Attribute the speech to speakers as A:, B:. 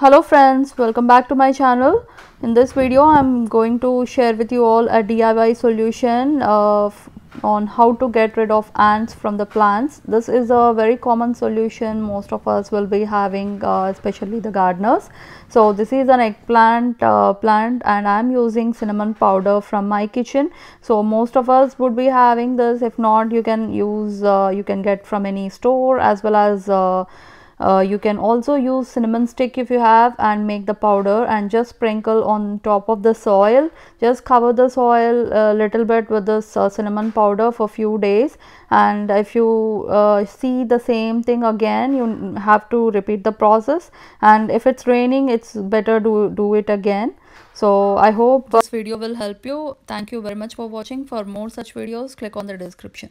A: hello friends welcome back to my channel in this video i'm going to share with you all a diy solution of, uh, on how to get rid of ants from the plants this is a very common solution most of us will be having uh, especially the gardeners so this is an eggplant uh, plant and i'm using cinnamon powder from my kitchen so most of us would be having this if not you can use uh, you can get from any store as well as uh, uh, you can also use cinnamon stick if you have and make the powder and just sprinkle on top of the soil just cover the soil a little bit with this uh, cinnamon powder for few days and if you uh, see the same thing again you have to repeat the process and if it's raining it's better to do it again so i hope this video will help you thank you very much for watching for more such videos click on the description